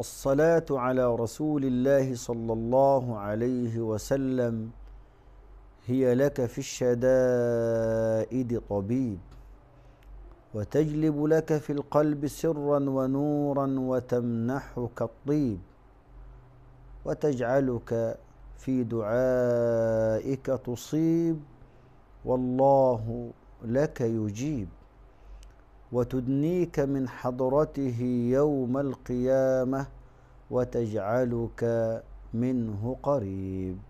الصلاة على رسول الله صلى الله عليه وسلم هي لك في الشدائد طبيب وتجلب لك في القلب سرا ونورا وتمنحك الطيب وتجعلك في دعائك تصيب والله لك يجيب وتدنيك من حضرته يوم القيامه وتجعلك منه قريب